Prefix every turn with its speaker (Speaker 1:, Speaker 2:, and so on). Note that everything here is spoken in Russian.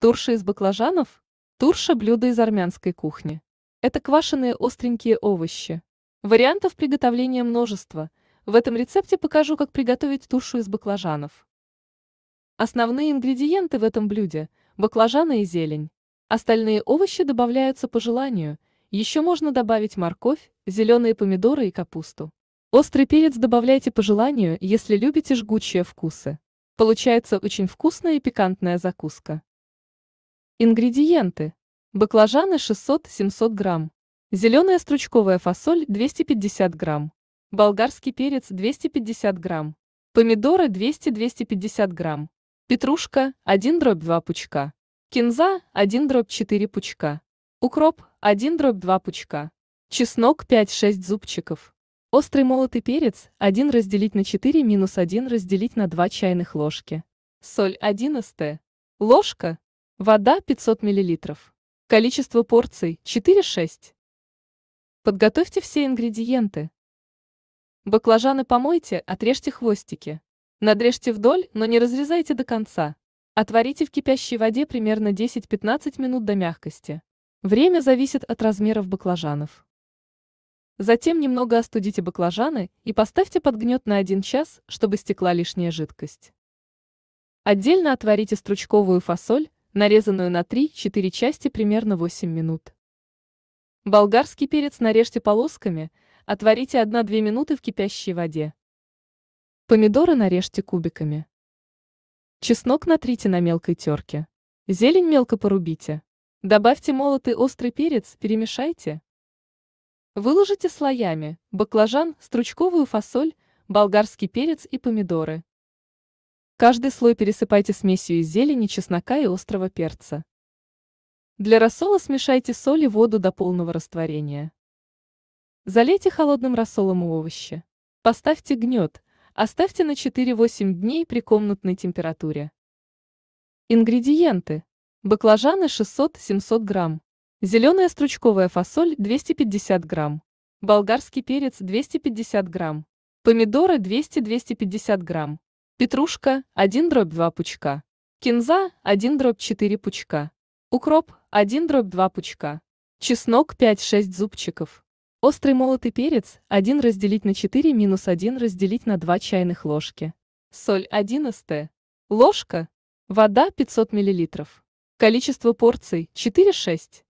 Speaker 1: Турша из баклажанов? Турша – блюдо из армянской кухни. Это квашеные остренькие овощи. Вариантов приготовления множество. В этом рецепте покажу, как приготовить туршу из баклажанов. Основные ингредиенты в этом блюде – баклажаны и зелень. Остальные овощи добавляются по желанию. Еще можно добавить морковь, зеленые помидоры и капусту. Острый перец добавляйте по желанию, если любите жгучие вкусы. Получается очень вкусная и пикантная закуска. Ингредиенты. Баклажаны 600-700 грамм. Зеленая стручковая фасоль 250 грамм. Болгарский перец 250 грамм. Помидоры 200-250 грамм. Петрушка 1 дробь 2 пучка. Кинза 1 дробь 4 пучка. Укроп 1 дробь 2 пучка. Чеснок 5-6 зубчиков. Острый молотый перец 1 разделить на 4 минус 1 разделить на 2 чайных ложки. Соль 1 ст. Ложка Вода 500 мл. Количество порций 4-6. Подготовьте все ингредиенты. Баклажаны помойте, отрежьте хвостики. Надрежьте вдоль, но не разрезайте до конца. Отварите в кипящей воде примерно 10-15 минут до мягкости. Время зависит от размеров баклажанов. Затем немного остудите баклажаны и поставьте под гнет на 1 час, чтобы стекла лишняя жидкость. Отдельно отварите стручковую фасоль, нарезанную на 3-4 части примерно 8 минут. Болгарский перец нарежьте полосками, отварите 1-2 минуты в кипящей воде. Помидоры нарежьте кубиками. Чеснок натрите на мелкой терке. Зелень мелко порубите. Добавьте молотый острый перец, перемешайте. Выложите слоями баклажан, стручковую фасоль, болгарский перец и помидоры. Каждый слой пересыпайте смесью из зелени, чеснока и острого перца. Для рассола смешайте соль и воду до полного растворения. Залейте холодным рассолом овощи. Поставьте гнет, оставьте на 4-8 дней при комнатной температуре. Ингредиенты. Баклажаны 600-700 грамм. Зеленая стручковая фасоль 250 грамм. Болгарский перец 250 грамм. Помидоры 200-250 грамм. Петрушка – 1 дробь 2 пучка. Кинза – 1 дробь 4 пучка. Укроп – 1 дробь 2 пучка. Чеснок – 5-6 зубчиков. Острый молотый перец – 1 разделить на 4 минус 1 разделить на 2 чайных ложки. Соль – 1 ст. Ложка. Вода – 500 мл. Количество порций – 4-6.